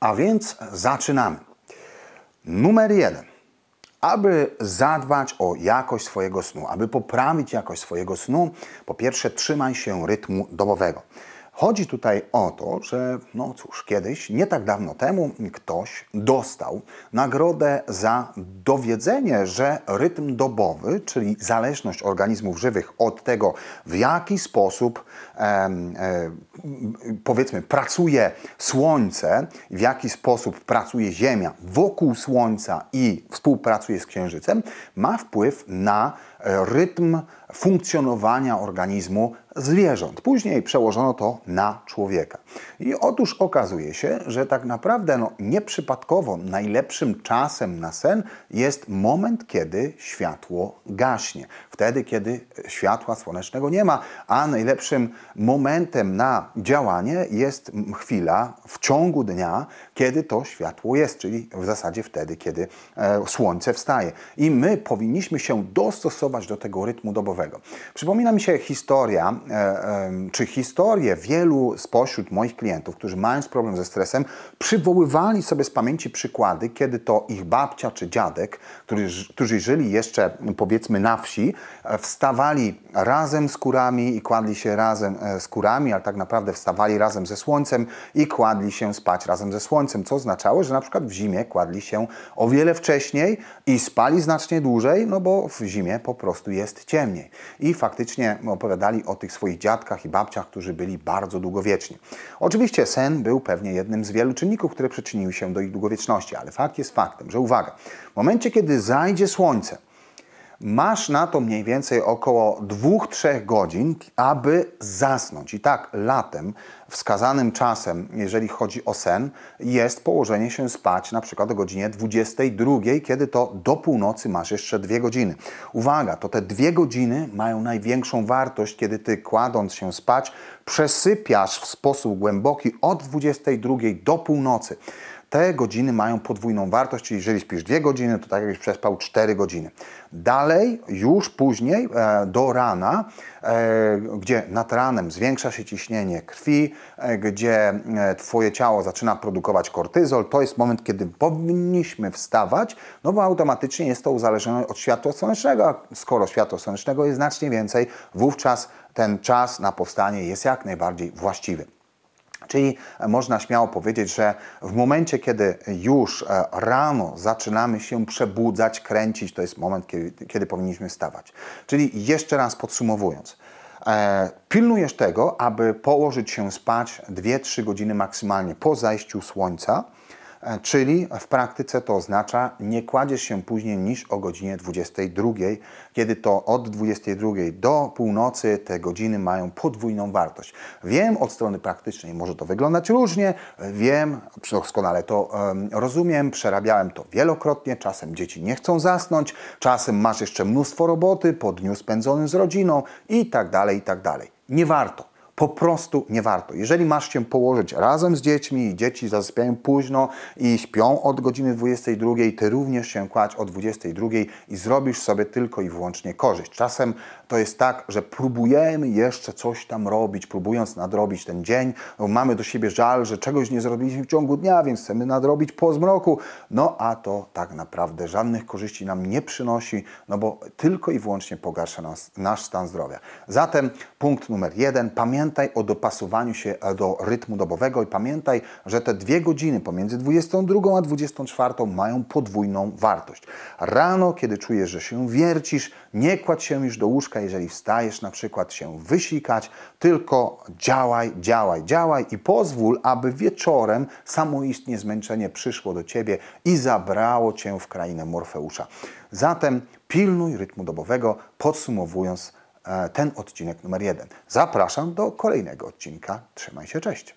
A więc zaczynamy. Numer jeden. Aby zadbać o jakość swojego snu, aby poprawić jakość swojego snu, po pierwsze trzymaj się rytmu dobowego. Chodzi tutaj o to, że no cóż, kiedyś, nie tak dawno temu, ktoś dostał nagrodę za dowiedzenie, że rytm dobowy, czyli zależność organizmów żywych od tego, w jaki sposób e, e, powiedzmy pracuje Słońce, w jaki sposób pracuje Ziemia wokół Słońca i współpracuje z Księżycem, ma wpływ na e, rytm funkcjonowania organizmu zwierząt. Później przełożono to na człowieka. I otóż okazuje się, że tak naprawdę no, nieprzypadkowo najlepszym czasem na sen jest moment, kiedy światło gaśnie. Wtedy, kiedy światła słonecznego nie ma, a najlepszym momentem na działanie jest chwila w ciągu dnia, kiedy to światło jest, czyli w zasadzie wtedy, kiedy e, słońce wstaje. I my powinniśmy się dostosować do tego rytmu dobowego. Przypomina mi się historia, e, e, czy historię wielu spośród moich klientów, którzy mając problem ze stresem, przywoływali sobie z pamięci przykłady, kiedy to ich babcia czy dziadek, którzy, którzy żyli jeszcze no, powiedzmy na wsi, e, wstawali razem z kurami i kładli się razem e, z kurami, ale tak naprawdę wstawali razem ze słońcem i kładli się spać razem ze słońcem, co oznaczało, że na przykład w zimie kładli się o wiele wcześniej i spali znacznie dłużej, no bo w zimie po prostu jest ciemniej. I faktycznie opowiadali o tych swoich dziadkach i babciach, którzy byli bardzo bardzo długowieczni. Oczywiście sen był pewnie jednym z wielu czynników, które przyczyniły się do ich długowieczności, ale fakt jest faktem, że uwaga, w momencie kiedy zajdzie słońce, Masz na to mniej więcej około 2-3 godzin, aby zasnąć. I tak latem wskazanym czasem, jeżeli chodzi o sen, jest położenie się spać na przykład o godzinie 22, kiedy to do północy masz jeszcze 2 godziny. Uwaga, to te 2 godziny mają największą wartość, kiedy ty kładąc się spać, przesypiasz w sposób głęboki od 22 do północy. Te godziny mają podwójną wartość, czyli jeżeli spisz 2 godziny, to tak jakbyś przespał 4 godziny. Dalej, już później e, do rana, e, gdzie nad ranem zwiększa się ciśnienie krwi, e, gdzie Twoje ciało zaczyna produkować kortyzol, to jest moment, kiedy powinniśmy wstawać, no bo automatycznie jest to uzależnione od światła słonecznego, a skoro światło słonecznego jest znacznie więcej, wówczas ten czas na powstanie jest jak najbardziej właściwy. Czyli można śmiało powiedzieć, że w momencie, kiedy już e, rano zaczynamy się przebudzać, kręcić, to jest moment, kiedy, kiedy powinniśmy wstawać. Czyli jeszcze raz podsumowując, e, pilnujesz tego, aby położyć się spać 2-3 godziny maksymalnie po zajściu słońca. E, czyli w praktyce to oznacza nie kładziesz się później niż o godzinie 22, kiedy to od 22 do północy te godziny mają podwójną wartość. Wiem od strony praktycznej może to wyglądać różnie, e, wiem, doskonale to rozumiem, przerabiałem to wielokrotnie, czasem dzieci nie chcą zasnąć, czasem masz jeszcze mnóstwo roboty po dniu spędzonym z rodziną i tak dalej, i tak dalej. Nie warto. Po prostu nie warto. Jeżeli masz się położyć razem z dziećmi i dzieci zasypiają późno i śpią od godziny 22, ty również się kładź o 22 i zrobisz sobie tylko i wyłącznie korzyść. Czasem to jest tak, że próbujemy jeszcze coś tam robić, próbując nadrobić ten dzień. Mamy do siebie żal, że czegoś nie zrobiliśmy w ciągu dnia, więc chcemy nadrobić po zmroku. No a to tak naprawdę żadnych korzyści nam nie przynosi, no bo tylko i wyłącznie pogarsza nas, nasz stan zdrowia. Zatem punkt numer jeden, pamiętaj, pamiętaj o dopasowaniu się do rytmu dobowego i pamiętaj, że te dwie godziny pomiędzy 22 a 24 mają podwójną wartość. Rano, kiedy czujesz, że się wiercisz, nie kładź się już do łóżka, jeżeli wstajesz na przykład się wysikać, tylko działaj, działaj, działaj i pozwól, aby wieczorem samoistnie zmęczenie przyszło do ciebie i zabrało cię w krainę Morfeusza. Zatem pilnuj rytmu dobowego, podsumowując E, ten odcinek numer jeden. Zapraszam do kolejnego odcinka. Trzymaj się, cześć.